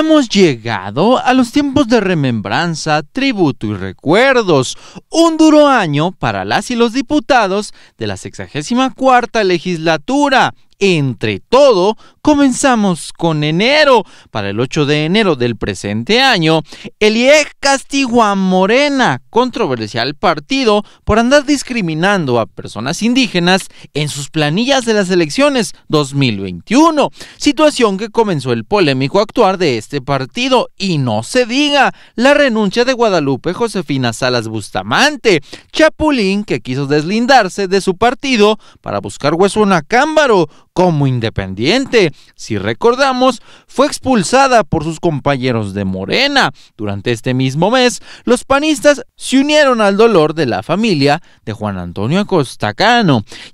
Hemos llegado a los tiempos de remembranza, tributo y recuerdos. Un duro año para las y los diputados de la 64 legislatura entre todo, comenzamos con enero. Para el 8 de enero del presente año, elie castigó Morena, controversial partido, por andar discriminando a personas indígenas en sus planillas de las elecciones 2021, situación que comenzó el polémico actuar de este partido y no se diga la renuncia de Guadalupe Josefina Salas Bustamante, Chapulín que quiso deslindarse de su partido para buscar hueso en Acámbaro, como independiente. Si recordamos, fue expulsada por sus compañeros de Morena. Durante este mismo mes, los panistas se unieron al dolor de la familia de Juan Antonio Acosta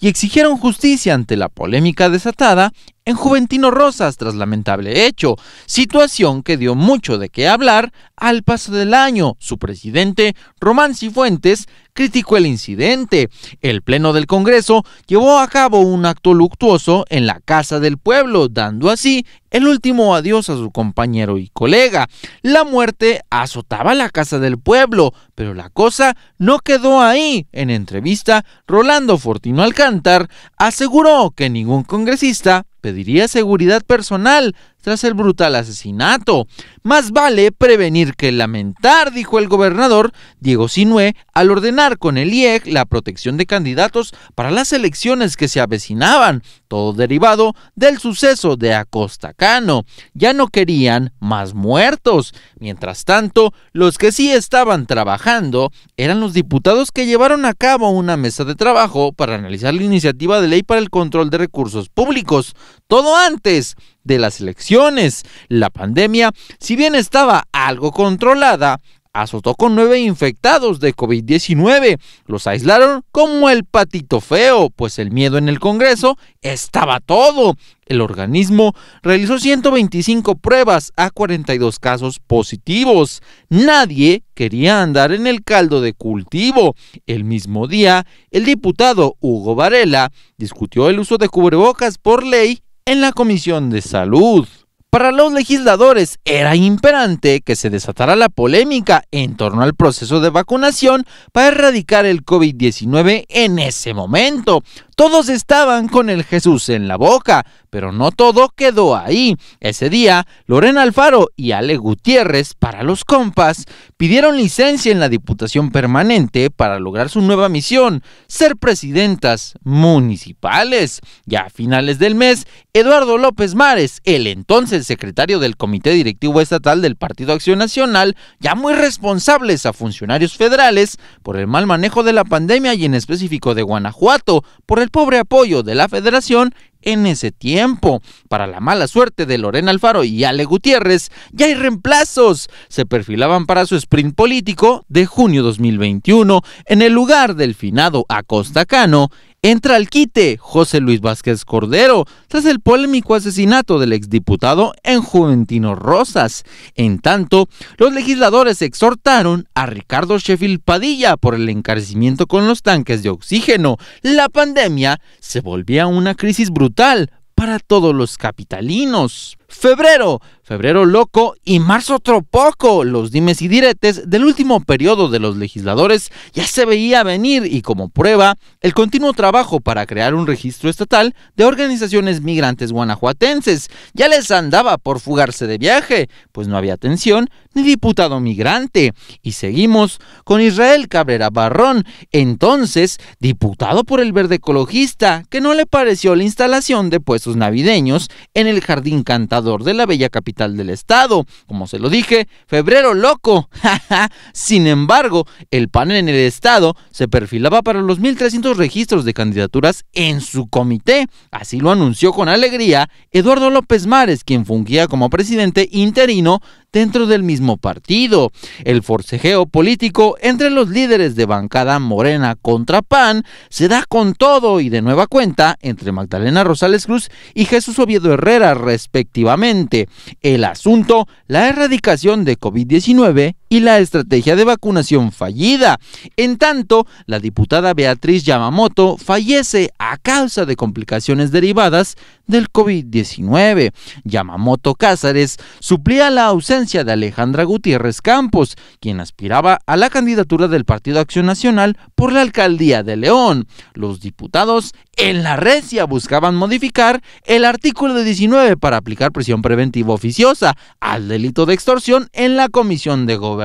y exigieron justicia ante la polémica desatada en Juventino Rosas tras lamentable hecho, situación que dio mucho de qué hablar al paso del año. Su presidente, Román Cifuentes, criticó el incidente. El Pleno del Congreso llevó a cabo un acto luctuoso en la Casa del Pueblo, dando así el último adiós a su compañero y colega. La muerte azotaba la casa del pueblo, pero la cosa no quedó ahí. En entrevista, Rolando Fortino Alcántar aseguró que ningún congresista pediría seguridad personal tras el brutal asesinato. Más vale prevenir que lamentar, dijo el gobernador Diego Sinué al ordenar con el IEG la protección de candidatos para las elecciones que se avecinaban, todo derivado del suceso de Acosta Cano. Ya no querían más muertos. Mientras tanto, los que sí estaban trabajando eran los diputados que llevaron a cabo una mesa de trabajo para analizar la iniciativa de ley para el control de recursos públicos todo antes de las elecciones. La pandemia, si bien estaba algo controlada, azotó con nueve infectados de COVID-19. Los aislaron como el patito feo, pues el miedo en el Congreso estaba todo. El organismo realizó 125 pruebas a 42 casos positivos. Nadie quería andar en el caldo de cultivo. El mismo día, el diputado Hugo Varela discutió el uso de cubrebocas por ley en la Comisión de Salud. Para los legisladores era imperante que se desatara la polémica en torno al proceso de vacunación para erradicar el COVID-19 en ese momento, todos estaban con el Jesús en la boca, pero no todo quedó ahí. Ese día, Lorena Alfaro y Ale Gutiérrez, para los compas, pidieron licencia en la Diputación Permanente para lograr su nueva misión, ser presidentas municipales. Ya a finales del mes, Eduardo López Mares, el entonces secretario del Comité Directivo Estatal del Partido Acción Nacional, llamó responsables a funcionarios federales por el mal manejo de la pandemia y en específico de Guanajuato, por el pobre apoyo de la federación en ese tiempo. Para la mala suerte de Lorena Alfaro y Ale Gutiérrez, ya hay reemplazos. Se perfilaban para su sprint político de junio 2021 en el lugar del finado Acosta Cano Entra al quite José Luis Vázquez Cordero tras el polémico asesinato del exdiputado en Juventino Rosas. En tanto, los legisladores exhortaron a Ricardo Sheffield Padilla por el encarecimiento con los tanques de oxígeno. La pandemia se volvía una crisis brutal para todos los capitalinos febrero, febrero loco y marzo otro poco. Los dimes y diretes del último periodo de los legisladores ya se veía venir y como prueba, el continuo trabajo para crear un registro estatal de organizaciones migrantes guanajuatenses. Ya les andaba por fugarse de viaje, pues no había atención ni diputado migrante. Y seguimos con Israel Cabrera Barrón, entonces diputado por el Verde Ecologista, que no le pareció la instalación de puestos navideños en el Jardín Cantado de la bella capital del estado. Como se lo dije, febrero loco. Sin embargo, el panel en el estado se perfilaba para los 1.300 registros de candidaturas en su comité. Así lo anunció con alegría Eduardo López Mares, quien fungía como presidente interino dentro del mismo partido. El forcejeo político entre los líderes de bancada Morena contra PAN se da con todo y de nueva cuenta entre Magdalena Rosales Cruz y Jesús Oviedo Herrera respectivamente. El asunto, la erradicación de COVID-19 y la estrategia de vacunación fallida. En tanto, la diputada Beatriz Yamamoto fallece a causa de complicaciones derivadas del COVID-19. Yamamoto Cázares suplía la ausencia de Alejandra Gutiérrez Campos, quien aspiraba a la candidatura del Partido Acción Nacional por la alcaldía de León. Los diputados en la recia buscaban modificar el artículo de 19 para aplicar presión preventiva oficiosa al delito de extorsión en la Comisión de Gobierno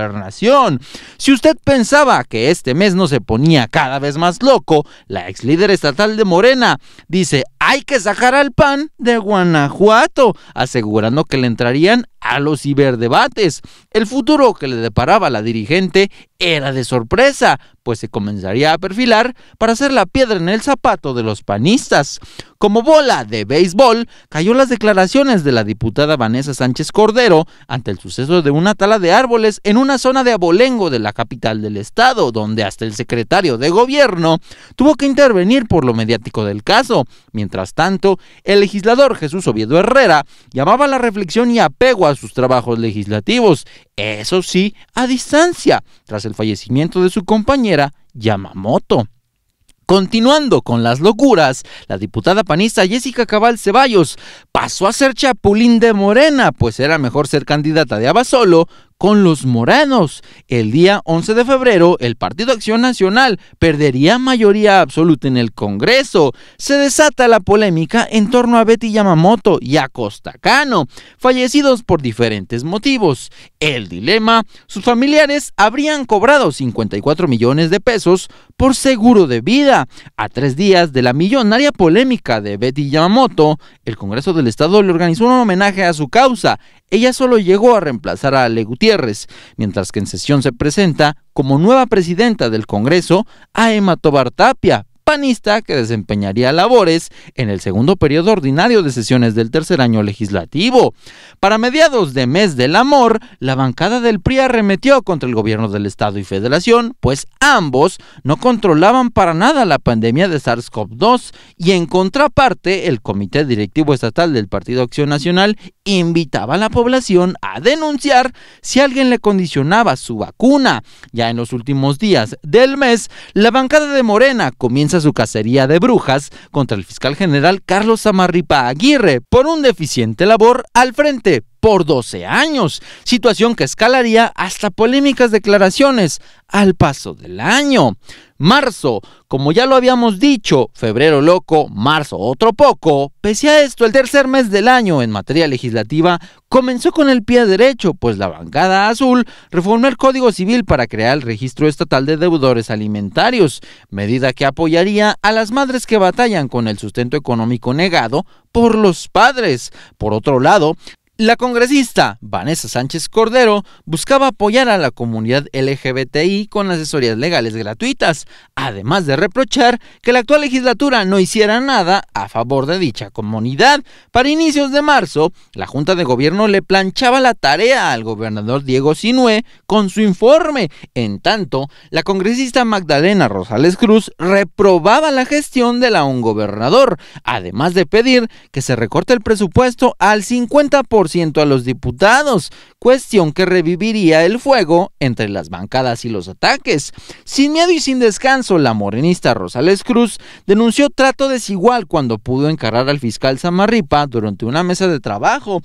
si usted pensaba que este mes no se ponía cada vez más loco, la ex líder estatal de Morena dice hay que sacar al PAN de Guanajuato, asegurando que le entrarían a los ciberdebates. El futuro que le deparaba la dirigente era de sorpresa, pues se comenzaría a perfilar para ser la piedra en el zapato de los panistas. Como bola de béisbol, cayó las declaraciones de la diputada Vanessa Sánchez Cordero ante el suceso de una tala de árboles en una zona de abolengo de la capital del estado, donde hasta el secretario de gobierno tuvo que intervenir por lo mediático del caso. Mientras tanto, el legislador Jesús Oviedo Herrera llamaba a la reflexión y apego sus trabajos legislativos, eso sí, a distancia, tras el fallecimiento de su compañera Yamamoto. Continuando con las locuras, la diputada panista Jessica Cabal Ceballos pasó a ser chapulín de Morena, pues era mejor ser candidata de Abasolo con los moranos. El día 11 de febrero, el Partido Acción Nacional perdería mayoría absoluta en el Congreso. Se desata la polémica en torno a Betty Yamamoto y a Costacano, fallecidos por diferentes motivos. El dilema, sus familiares habrían cobrado 54 millones de pesos por seguro de vida. A tres días de la millonaria polémica de Betty Yamamoto, el Congreso del Estado le organizó un homenaje a su causa ella solo llegó a reemplazar a Ale Gutiérrez, mientras que en sesión se presenta como nueva presidenta del Congreso a Emma Tobar Tapia, que desempeñaría labores en el segundo periodo ordinario de sesiones del tercer año legislativo. Para mediados de mes del amor, la bancada del PRI arremetió contra el gobierno del Estado y Federación, pues ambos no controlaban para nada la pandemia de SARS-CoV-2 y en contraparte el Comité Directivo Estatal del Partido Acción Nacional invitaba a la población a denunciar si alguien le condicionaba su vacuna. Ya en los últimos días del mes, la bancada de Morena comienza su cacería de brujas contra el fiscal general Carlos Amarripa Aguirre por un deficiente labor al frente por 12 años, situación que escalaría hasta polémicas declaraciones al paso del año. Marzo, como ya lo habíamos dicho, febrero loco, marzo otro poco, pese a esto, el tercer mes del año en materia legislativa comenzó con el pie derecho, pues la bancada azul reformó el Código Civil para crear el Registro Estatal de Deudores Alimentarios, medida que apoyaría a las madres que batallan con el sustento económico negado por los padres. Por otro lado, la congresista Vanessa Sánchez Cordero buscaba apoyar a la comunidad LGBTI con asesorías legales gratuitas, además de reprochar que la actual legislatura no hiciera nada a favor de dicha comunidad. Para inicios de marzo, la Junta de Gobierno le planchaba la tarea al gobernador Diego Sinué con su informe. En tanto, la congresista Magdalena Rosales Cruz reprobaba la gestión de la un gobernador, además de pedir que se recorte el presupuesto al 50% a los diputados, cuestión que reviviría el fuego entre las bancadas y los ataques. Sin miedo y sin descanso, la morenista Rosales Cruz denunció trato desigual cuando pudo encarar al fiscal Samarripa durante una mesa de trabajo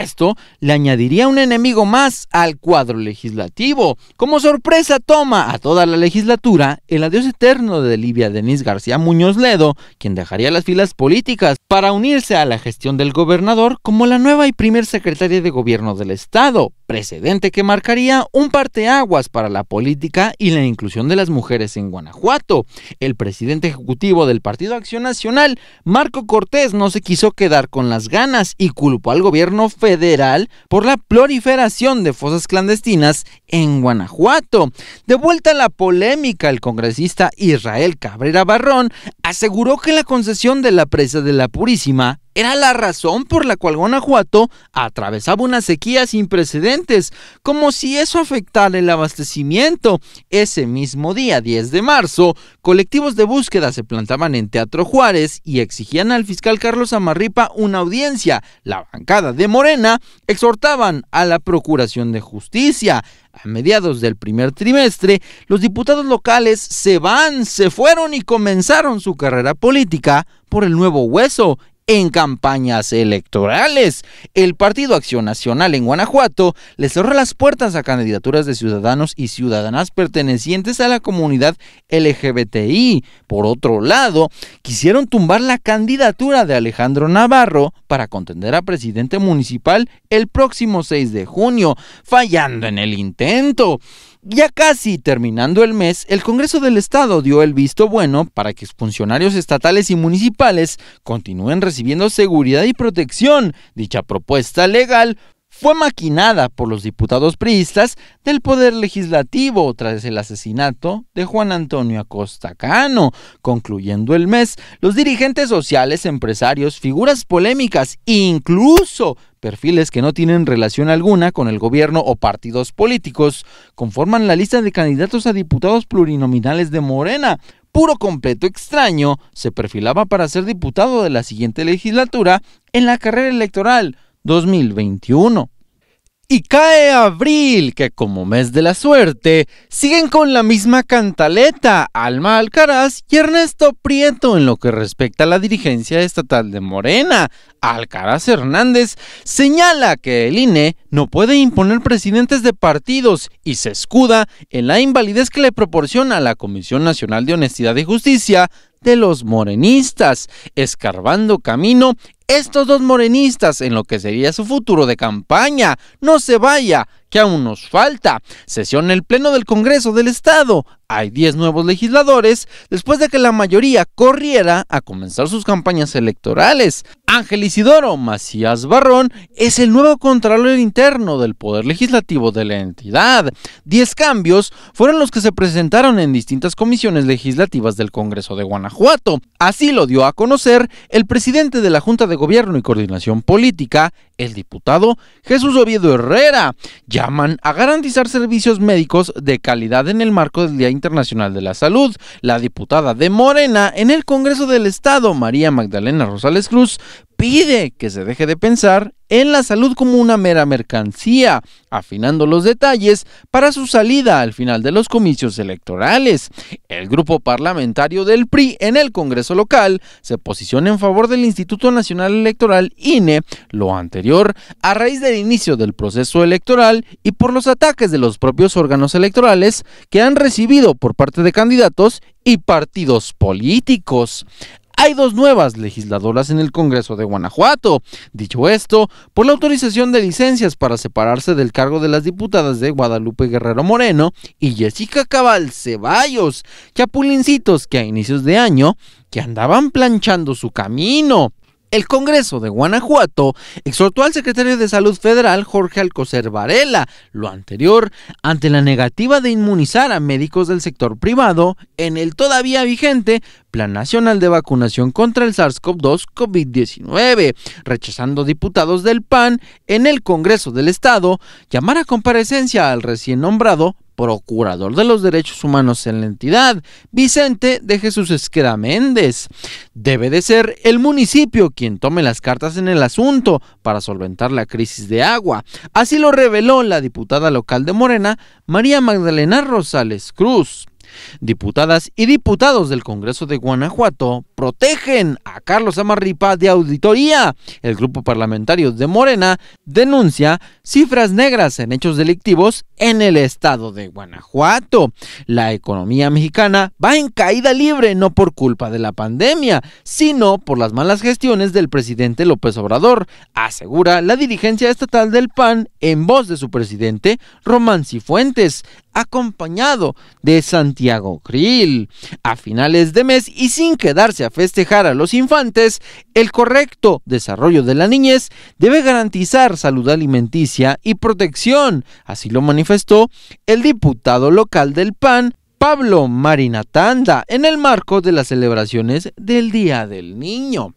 esto le añadiría un enemigo más al cuadro legislativo. Como sorpresa toma a toda la legislatura el adiós eterno de Livia Denise García Muñoz Ledo, quien dejaría las filas políticas para unirse a la gestión del gobernador como la nueva y primer secretaria de gobierno del estado precedente que marcaría un parteaguas para la política y la inclusión de las mujeres en Guanajuato. El presidente ejecutivo del Partido Acción Nacional, Marco Cortés, no se quiso quedar con las ganas y culpó al gobierno federal por la proliferación de fosas clandestinas en Guanajuato. De vuelta a la polémica, el congresista Israel Cabrera Barrón aseguró que la concesión de la presa de la Purísima era la razón por la cual Guanajuato atravesaba una sequía sin precedentes, como si eso afectara el abastecimiento. Ese mismo día, 10 de marzo, colectivos de búsqueda se plantaban en Teatro Juárez y exigían al fiscal Carlos Amarripa una audiencia. La bancada de Morena exhortaban a la Procuración de Justicia. A mediados del primer trimestre, los diputados locales se van, se fueron y comenzaron su carrera política por el nuevo hueso en campañas electorales. El Partido Acción Nacional en Guanajuato le cerró las puertas a candidaturas de ciudadanos y ciudadanas pertenecientes a la comunidad LGBTI. Por otro lado, quisieron tumbar la candidatura de Alejandro Navarro para contender a presidente municipal el próximo 6 de junio, fallando en el intento. Ya casi terminando el mes, el Congreso del Estado dio el visto bueno para que funcionarios estatales y municipales continúen recibiendo seguridad y protección. Dicha propuesta legal fue maquinada por los diputados priistas del Poder Legislativo tras el asesinato de Juan Antonio Acosta Cano. Concluyendo el mes, los dirigentes sociales, empresarios, figuras polémicas, incluso perfiles que no tienen relación alguna con el gobierno o partidos políticos, conforman la lista de candidatos a diputados plurinominales de Morena. Puro completo extraño, se perfilaba para ser diputado de la siguiente legislatura en la carrera electoral 2021. Y cae abril, que como mes de la suerte, siguen con la misma cantaleta Alma Alcaraz y Ernesto Prieto en lo que respecta a la dirigencia estatal de Morena. Alcaraz Hernández señala que el INE no puede imponer presidentes de partidos y se escuda en la invalidez que le proporciona la Comisión Nacional de Honestidad y Justicia de los morenistas, escarbando camino estos dos morenistas en lo que sería su futuro de campaña. No se vaya, que aún nos falta. Sesión en el Pleno del Congreso del Estado. Hay 10 nuevos legisladores después de que la mayoría corriera a comenzar sus campañas electorales. Ángel Isidoro Macías Barrón es el nuevo Contralor Interno del Poder Legislativo de la entidad. 10 cambios fueron los que se presentaron en distintas comisiones legislativas del Congreso de Guanajuato. Así lo dio a conocer el presidente de la Junta de Gobierno y Coordinación Política, el diputado Jesús Oviedo Herrera, llaman a garantizar servicios médicos de calidad en el marco del Día Internacional de la Salud. La diputada de Morena en el Congreso del Estado, María Magdalena Rosales Cruz, pide que se deje de pensar en la salud como una mera mercancía, afinando los detalles para su salida al final de los comicios electorales. El grupo parlamentario del PRI en el Congreso local se posiciona en favor del Instituto Nacional Electoral INE, lo anterior a raíz del inicio del proceso electoral y por los ataques de los propios órganos electorales que han recibido por parte de candidatos y partidos políticos hay dos nuevas legisladoras en el Congreso de Guanajuato. Dicho esto, por la autorización de licencias para separarse del cargo de las diputadas de Guadalupe Guerrero Moreno y Jessica Cabal Ceballos, chapulincitos que a inicios de año que andaban planchando su camino. El Congreso de Guanajuato exhortó al secretario de Salud Federal, Jorge Alcocer Varela, lo anterior, ante la negativa de inmunizar a médicos del sector privado en el todavía vigente Plan Nacional de Vacunación contra el SARS-CoV-2 COVID-19, rechazando diputados del PAN en el Congreso del Estado llamar a comparecencia al recién nombrado procurador de los derechos humanos en la entidad, Vicente de Jesús Esqueda Méndez. Debe de ser el municipio quien tome las cartas en el asunto para solventar la crisis de agua. Así lo reveló la diputada local de Morena, María Magdalena Rosales Cruz. Diputadas y diputados del Congreso de Guanajuato protegen a Carlos Amarripa de auditoría. El grupo parlamentario de Morena denuncia cifras negras en hechos delictivos en el estado de Guanajuato. La economía mexicana va en caída libre no por culpa de la pandemia, sino por las malas gestiones del presidente López Obrador, asegura la dirigencia estatal del PAN en voz de su presidente Román Cifuentes acompañado de Santiago Krill. A finales de mes y sin quedarse a festejar a los infantes, el correcto desarrollo de la niñez debe garantizar salud alimenticia y protección, así lo manifestó el diputado local del PAN, Pablo Marinatanda, en el marco de las celebraciones del Día del Niño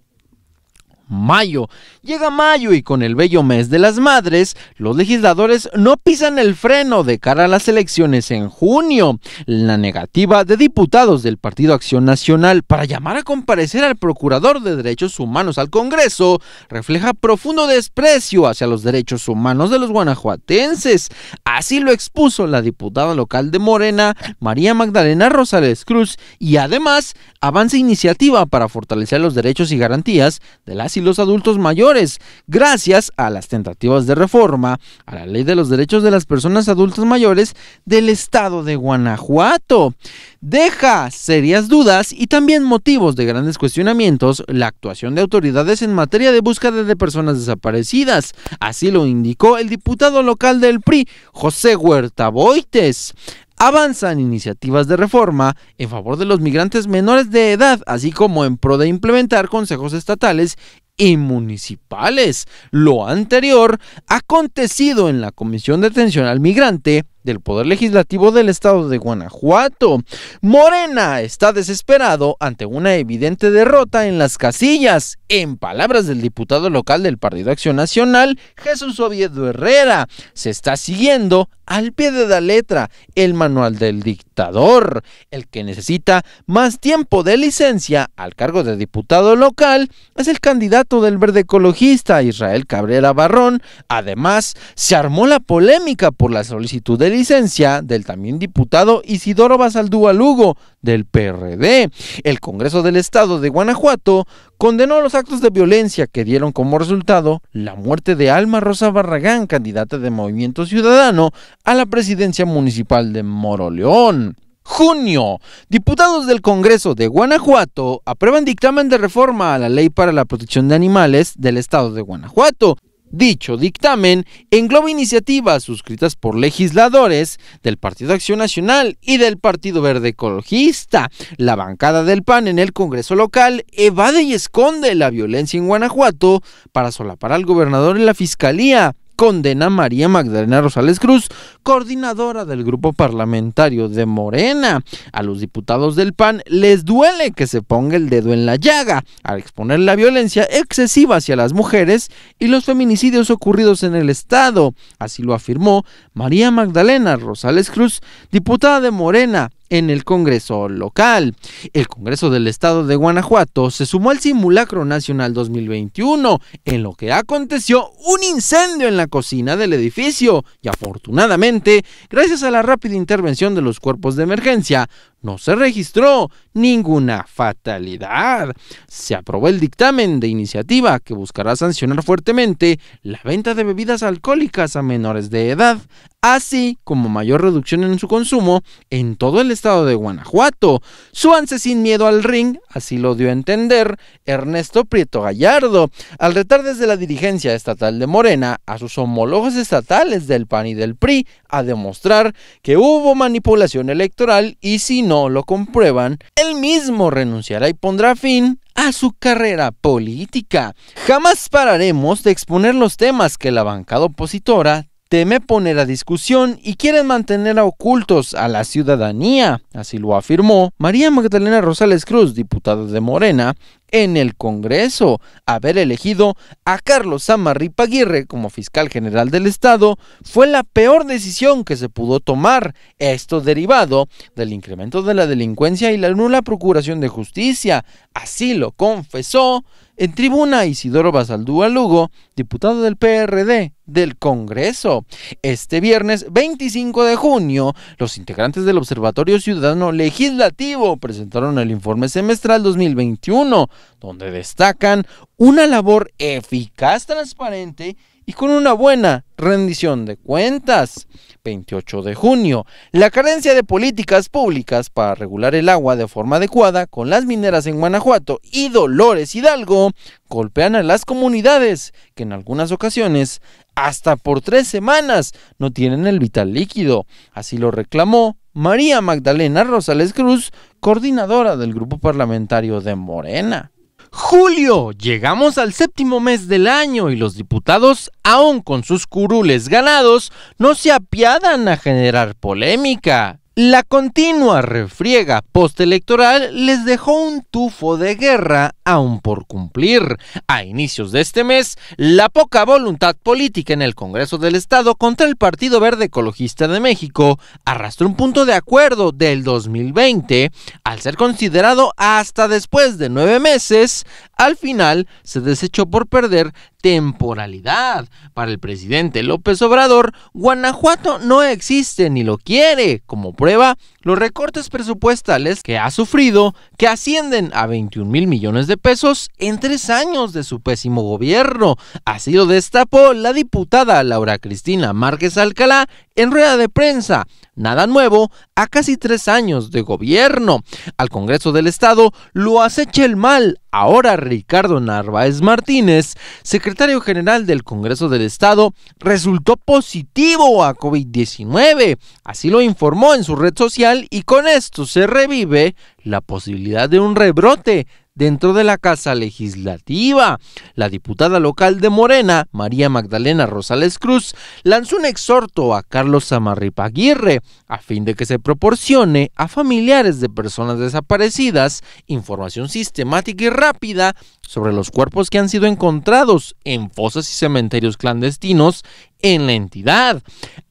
mayo. Llega mayo y con el bello mes de las madres, los legisladores no pisan el freno de cara a las elecciones en junio. La negativa de diputados del Partido Acción Nacional para llamar a comparecer al Procurador de Derechos Humanos al Congreso refleja profundo desprecio hacia los derechos humanos de los guanajuatenses. Así lo expuso la diputada local de Morena, María Magdalena Rosales Cruz, y además avanza iniciativa para fortalecer los derechos y garantías de las y los adultos mayores, gracias a las tentativas de reforma a la Ley de los Derechos de las Personas Adultas Mayores del Estado de Guanajuato. Deja serias dudas y también motivos de grandes cuestionamientos la actuación de autoridades en materia de búsqueda de personas desaparecidas. Así lo indicó el diputado local del PRI, José Huerta Boites avanzan iniciativas de reforma en favor de los migrantes menores de edad, así como en pro de implementar consejos estatales y municipales. Lo anterior, acontecido en la Comisión de Atención al Migrante, del Poder Legislativo del Estado de Guanajuato. Morena está desesperado ante una evidente derrota en las casillas, en palabras del diputado local del Partido Acción Nacional, Jesús Oviedo Herrera. Se está siguiendo al pie de la letra el manual del dictador, el que necesita más tiempo de licencia al cargo de diputado local es el candidato del verde ecologista Israel Cabrera Barrón. Además, se armó la polémica por la solicitud del licencia del también diputado Isidoro Basaldúa Lugo, del PRD. El Congreso del Estado de Guanajuato condenó los actos de violencia que dieron como resultado la muerte de Alma Rosa Barragán, candidata de Movimiento Ciudadano a la presidencia municipal de Moroleón. Junio. Diputados del Congreso de Guanajuato aprueban dictamen de reforma a la Ley para la Protección de Animales del Estado de Guanajuato. Dicho dictamen engloba iniciativas suscritas por legisladores del Partido Acción Nacional y del Partido Verde Ecologista. La bancada del PAN en el Congreso local evade y esconde la violencia en Guanajuato para solapar al gobernador y la Fiscalía condena María Magdalena Rosales Cruz, coordinadora del grupo parlamentario de Morena. A los diputados del PAN les duele que se ponga el dedo en la llaga al exponer la violencia excesiva hacia las mujeres y los feminicidios ocurridos en el Estado. Así lo afirmó María Magdalena Rosales Cruz, diputada de Morena en el Congreso local. El Congreso del Estado de Guanajuato se sumó al simulacro nacional 2021, en lo que aconteció un incendio en la cocina del edificio y afortunadamente, gracias a la rápida intervención de los cuerpos de emergencia, no se registró ninguna fatalidad. Se aprobó el dictamen de iniciativa que buscará sancionar fuertemente la venta de bebidas alcohólicas a menores de edad, así como mayor reducción en su consumo en todo el estado de Guanajuato. Suance sin miedo al ring, así lo dio a entender Ernesto Prieto Gallardo, al retar desde la dirigencia estatal de Morena a sus homólogos estatales del PAN y del PRI a demostrar que hubo manipulación electoral y sin no lo comprueban, él mismo renunciará y pondrá fin a su carrera política. Jamás pararemos de exponer los temas que la bancada opositora teme poner a discusión y quieren mantener ocultos a la ciudadanía, así lo afirmó María Magdalena Rosales Cruz, diputada de Morena, en el Congreso haber elegido a Carlos Samarripa Aguirre como fiscal general del Estado fue la peor decisión que se pudo tomar, esto derivado del incremento de la delincuencia y la nula procuración de justicia. Así lo confesó en tribuna Isidoro Basaldúa Lugo, diputado del PRD del Congreso. Este viernes 25 de junio, los integrantes del Observatorio Ciudadano Legislativo presentaron el informe semestral 2021 donde destacan una labor eficaz, transparente y con una buena rendición de cuentas. 28 de junio. La carencia de políticas públicas para regular el agua de forma adecuada con las mineras en Guanajuato y Dolores Hidalgo golpean a las comunidades que en algunas ocasiones hasta por tres semanas no tienen el vital líquido. Así lo reclamó María Magdalena Rosales Cruz, coordinadora del grupo parlamentario de Morena. Julio, llegamos al séptimo mes del año y los diputados, aún con sus curules ganados, no se apiadan a generar polémica. La continua refriega postelectoral les dejó un tufo de guerra aún por cumplir. A inicios de este mes, la poca voluntad política en el Congreso del Estado contra el Partido Verde Ecologista de México arrastró un punto de acuerdo del 2020 al ser considerado hasta después de nueve meses. Al final se desechó por perder temporalidad. Para el presidente López Obrador, Guanajuato no existe ni lo quiere, como これは los recortes presupuestales que ha sufrido, que ascienden a 21 mil millones de pesos en tres años de su pésimo gobierno. Así lo destapó la diputada Laura Cristina Márquez Alcalá en rueda de prensa. Nada nuevo a casi tres años de gobierno. Al Congreso del Estado lo acecha el mal. Ahora Ricardo Narváez Martínez, secretario general del Congreso del Estado, resultó positivo a COVID-19. Así lo informó en su red social y con esto se revive la posibilidad de un rebrote dentro de la Casa Legislativa. La diputada local de Morena, María Magdalena Rosales Cruz, lanzó un exhorto a Carlos Aguirre a fin de que se proporcione a familiares de personas desaparecidas información sistemática y rápida sobre los cuerpos que han sido encontrados en fosas y cementerios clandestinos en la entidad.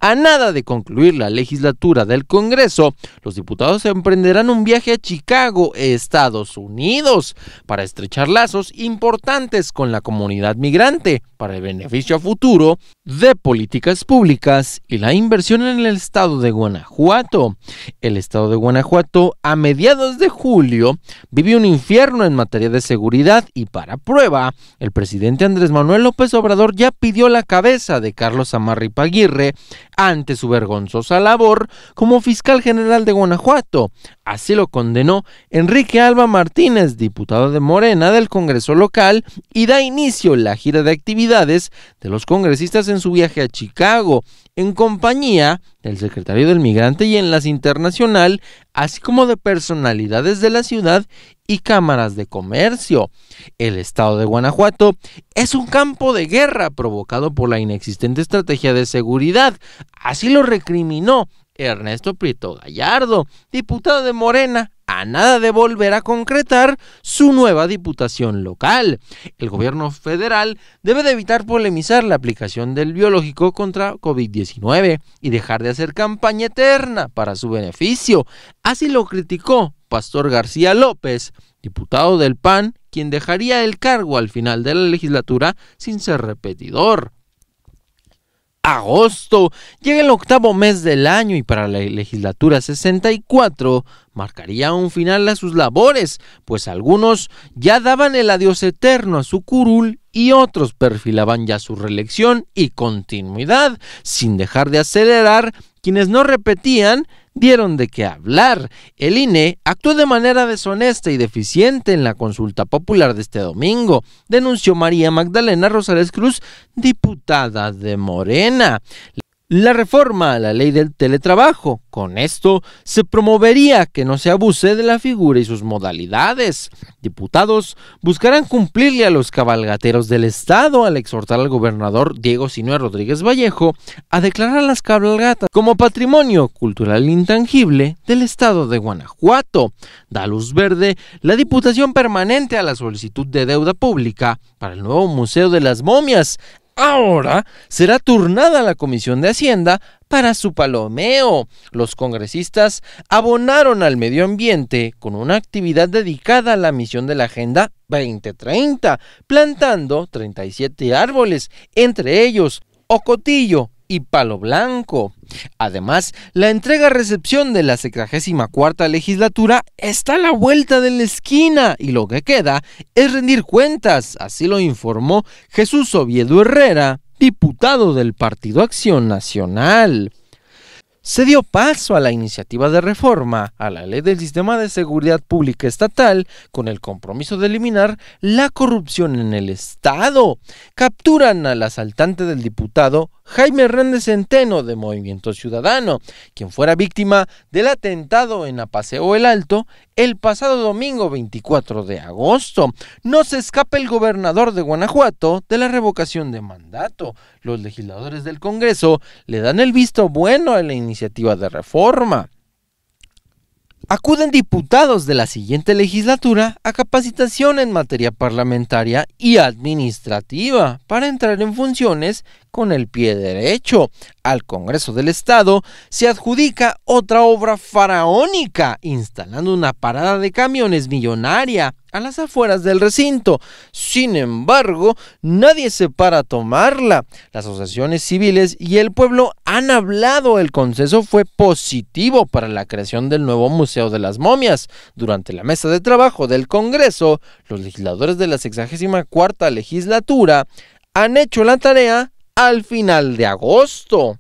A nada de concluir la legislatura del Congreso, los diputados emprenderán un viaje a Chicago, Estados Unidos, para estrechar lazos importantes con la comunidad migrante para el beneficio a futuro de Políticas Públicas y la inversión en el estado de Guanajuato. El estado de Guanajuato a mediados de julio vivió un infierno en materia de seguridad y para prueba, el presidente Andrés Manuel López Obrador ya pidió la cabeza de Carlos Paguirre ante su vergonzosa labor como fiscal general de Guanajuato. Así lo condenó Enrique Alba Martínez, diputado de Morena del Congreso local, y da inicio la gira de actividades de los congresistas en su viaje a Chicago, en compañía del secretario del Migrante y en Enlace Internacional, así como de personalidades de la ciudad y cámaras de comercio. El estado de Guanajuato es un campo de guerra provocado por la inexistente estrategia de seguridad. Así lo recriminó Ernesto Prieto Gallardo, diputado de Morena, a nada de volver a concretar su nueva diputación local. El gobierno federal debe de evitar polemizar la aplicación del biológico contra COVID-19 y dejar de hacer campaña eterna para su beneficio. Así lo criticó Pastor García López, diputado del PAN, quien dejaría el cargo al final de la legislatura sin ser repetidor. Agosto llega el octavo mes del año y para la legislatura 64 marcaría un final a sus labores, pues algunos ya daban el adiós eterno a su curul y otros perfilaban ya su reelección y continuidad, sin dejar de acelerar quienes no repetían dieron de qué hablar. El INE actuó de manera deshonesta y deficiente en la consulta popular de este domingo, denunció María Magdalena Rosales Cruz, diputada de Morena. La reforma a la ley del teletrabajo. Con esto se promovería que no se abuse de la figura y sus modalidades. Diputados buscarán cumplirle a los cabalgateros del Estado al exhortar al gobernador Diego Sinue Rodríguez Vallejo a declarar las cabalgatas como patrimonio cultural intangible del Estado de Guanajuato. Da luz verde la Diputación Permanente a la solicitud de deuda pública para el nuevo Museo de las Momias Ahora será turnada la Comisión de Hacienda para su palomeo. Los congresistas abonaron al medio ambiente con una actividad dedicada a la misión de la Agenda 2030, plantando 37 árboles, entre ellos Ocotillo, y Palo Blanco. Además, la entrega-recepción de la cuarta legislatura está a la vuelta de la esquina y lo que queda es rendir cuentas, así lo informó Jesús Oviedo Herrera, diputado del Partido Acción Nacional se dio paso a la iniciativa de reforma a la ley del sistema de seguridad pública estatal con el compromiso de eliminar la corrupción en el Estado. Capturan al asaltante del diputado Jaime Hernández Centeno de Movimiento Ciudadano, quien fuera víctima del atentado en Apaseo el Alto el pasado domingo 24 de agosto. No se escapa el gobernador de Guanajuato de la revocación de mandato. Los legisladores del Congreso le dan el visto bueno a la iniciativa de reforma. Acuden diputados de la siguiente legislatura a capacitación en materia parlamentaria y administrativa para entrar en funciones con el pie derecho. Al Congreso del Estado se adjudica otra obra faraónica, instalando una parada de camiones millonaria a las afueras del recinto. Sin embargo, nadie se para a tomarla. Las asociaciones civiles y el pueblo han hablado. El consenso fue positivo para la creación del nuevo Museo de las Momias. Durante la mesa de trabajo del Congreso, los legisladores de la 64 legislatura han hecho la tarea al final de agosto.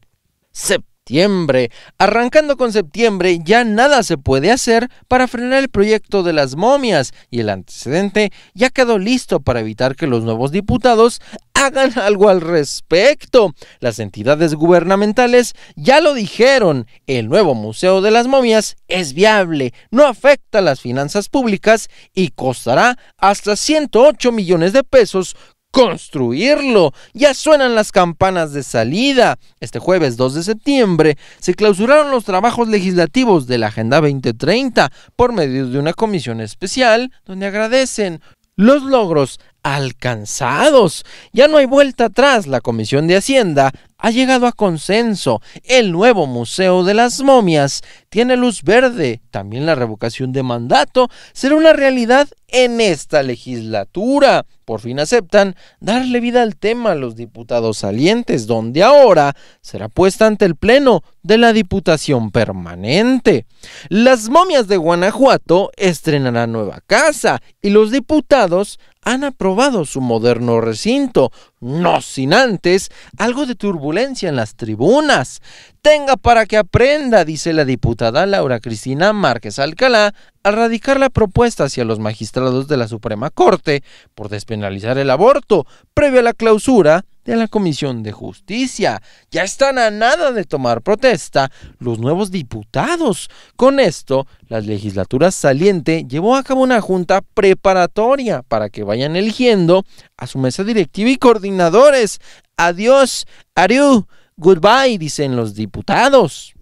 Se septiembre. Arrancando con septiembre, ya nada se puede hacer para frenar el proyecto de las momias y el antecedente ya quedó listo para evitar que los nuevos diputados hagan algo al respecto. Las entidades gubernamentales ya lo dijeron, el nuevo Museo de las Momias es viable, no afecta las finanzas públicas y costará hasta 108 millones de pesos construirlo. Ya suenan las campanas de salida. Este jueves 2 de septiembre se clausuraron los trabajos legislativos de la Agenda 2030 por medio de una comisión especial donde agradecen los logros alcanzados. Ya no hay vuelta atrás. La Comisión de Hacienda ha llegado a consenso. El nuevo Museo de las Momias tiene luz verde. También la revocación de mandato será una realidad en esta legislatura. Por fin aceptan darle vida al tema a los diputados salientes, donde ahora será puesta ante el Pleno de la Diputación Permanente. Las momias de Guanajuato estrenarán nueva casa y los diputados han aprobado su moderno recinto, no sin antes algo de turbulencia en las tribunas. Tenga para que aprenda, dice la diputada Laura Cristina Márquez Alcalá al radicar la propuesta hacia los magistrados de la Suprema Corte por despenalizar el aborto, previo a la clausura de la Comisión de Justicia. Ya están a nada de tomar protesta los nuevos diputados. Con esto, la legislatura saliente llevó a cabo una junta preparatoria para que vayan eligiendo a su mesa directiva y coordinadores. Adiós, adiós, goodbye, dicen los diputados.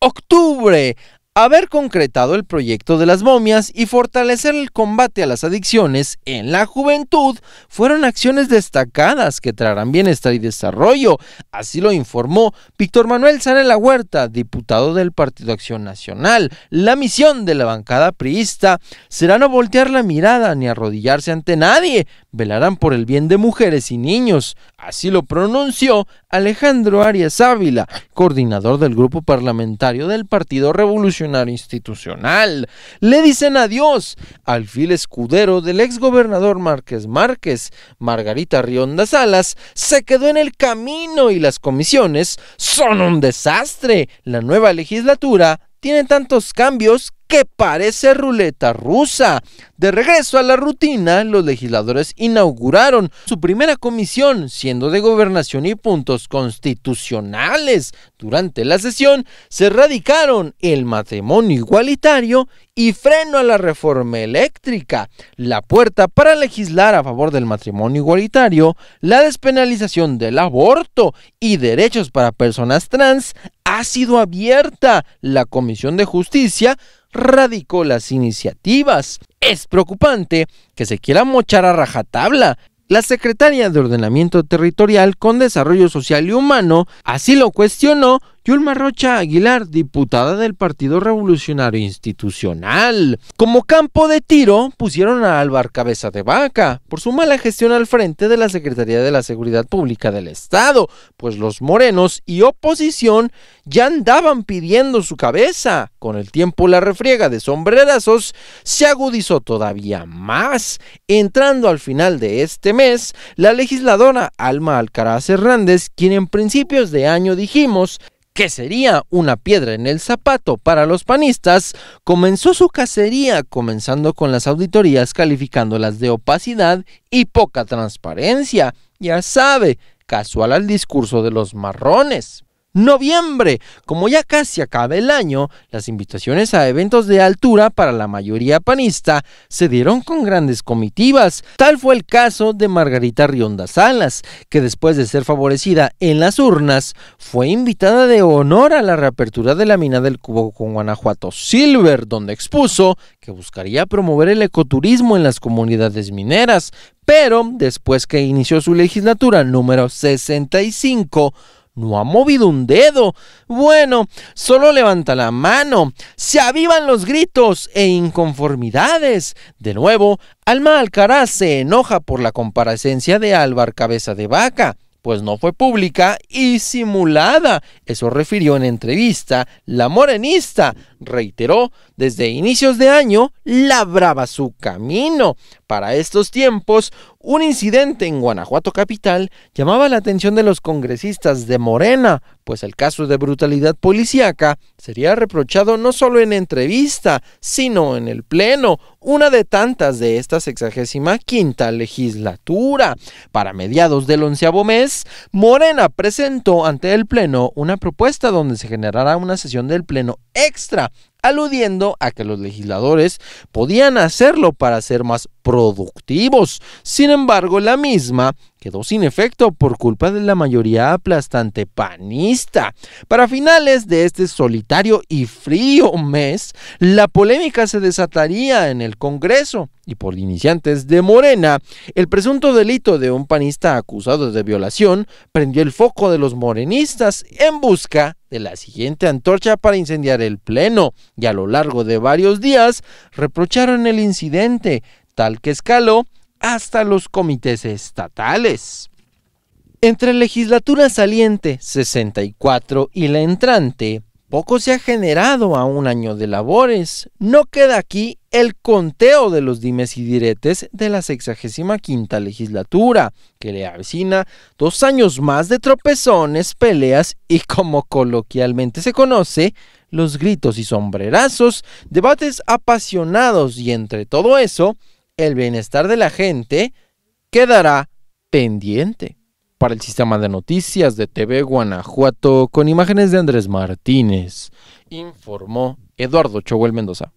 Octubre haber concretado el proyecto de las momias y fortalecer el combate a las adicciones en la juventud fueron acciones destacadas que traerán bienestar y desarrollo. Así lo informó Víctor Manuel Sanela Huerta, diputado del Partido Acción Nacional. La misión de la bancada priista será no voltear la mirada ni arrodillarse ante nadie. Velarán por el bien de mujeres y niños. Así lo pronunció Alejandro Arias Ávila, coordinador del grupo parlamentario del Partido Revolucionario institucional. Le dicen adiós al fiel escudero del ex gobernador Márquez Márquez, Margarita Rionda Salas, se quedó en el camino y las comisiones son un desastre. La nueva legislatura tiene tantos cambios que parece ruleta rusa. De regreso a la rutina, los legisladores inauguraron su primera comisión, siendo de gobernación y puntos constitucionales. Durante la sesión se radicaron el matrimonio igualitario y freno a la reforma eléctrica, la puerta para legislar a favor del matrimonio igualitario, la despenalización del aborto y derechos para personas trans ha sido abierta. La Comisión de Justicia radicó las iniciativas. Es preocupante que se quiera mochar a rajatabla. La secretaria de Ordenamiento Territorial con Desarrollo Social y Humano así lo cuestionó Yulma Rocha Aguilar, diputada del Partido Revolucionario Institucional. Como campo de tiro pusieron a Álvaro Cabeza de Vaca por su mala gestión al frente de la Secretaría de la Seguridad Pública del Estado, pues los morenos y oposición ya andaban pidiendo su cabeza. Con el tiempo la refriega de sombrerazos se agudizó todavía más. Entrando al final de este mes, la legisladora Alma Alcaraz Hernández, quien en principios de año dijimos que sería una piedra en el zapato para los panistas, comenzó su cacería comenzando con las auditorías calificándolas de opacidad y poca transparencia. Ya sabe, casual al discurso de los marrones noviembre. Como ya casi acaba el año, las invitaciones a eventos de altura para la mayoría panista se dieron con grandes comitivas. Tal fue el caso de Margarita Rionda Salas, que después de ser favorecida en las urnas, fue invitada de honor a la reapertura de la mina del Cubo con Guanajuato Silver, donde expuso que buscaría promover el ecoturismo en las comunidades mineras. Pero después que inició su legislatura número 65, no ha movido un dedo. Bueno, solo levanta la mano. Se avivan los gritos e inconformidades. De nuevo, Alma Alcaraz se enoja por la comparecencia de Álvar Cabeza de Vaca pues no fue pública y simulada. Eso refirió en entrevista la morenista. Reiteró desde inicios de año labraba su camino para estos tiempos, un incidente en Guanajuato capital llamaba la atención de los congresistas de Morena, pues el caso de brutalidad policíaca sería reprochado no solo en entrevista, sino en el Pleno, una de tantas de esta sexagésima quinta legislatura. Para mediados del onceavo mes, Morena presentó ante el Pleno una propuesta donde se generará una sesión del Pleno extra aludiendo a que los legisladores podían hacerlo para ser más productivos. Sin embargo, la misma quedó sin efecto por culpa de la mayoría aplastante panista. Para finales de este solitario y frío mes, la polémica se desataría en el Congreso y por iniciantes de Morena, el presunto delito de un panista acusado de violación prendió el foco de los morenistas en busca de la siguiente antorcha para incendiar el Pleno y a lo largo de varios días reprocharon el incidente, tal que escaló hasta los comités estatales. Entre legislatura saliente 64 y la entrante, poco se ha generado a un año de labores. No queda aquí el conteo de los dimes y diretes de la 65 legislatura, que le avecina dos años más de tropezones, peleas y, como coloquialmente se conoce, los gritos y sombrerazos, debates apasionados y entre todo eso, el bienestar de la gente quedará pendiente. Para el sistema de noticias de TV Guanajuato, con imágenes de Andrés Martínez, informó Eduardo Choguel Mendoza.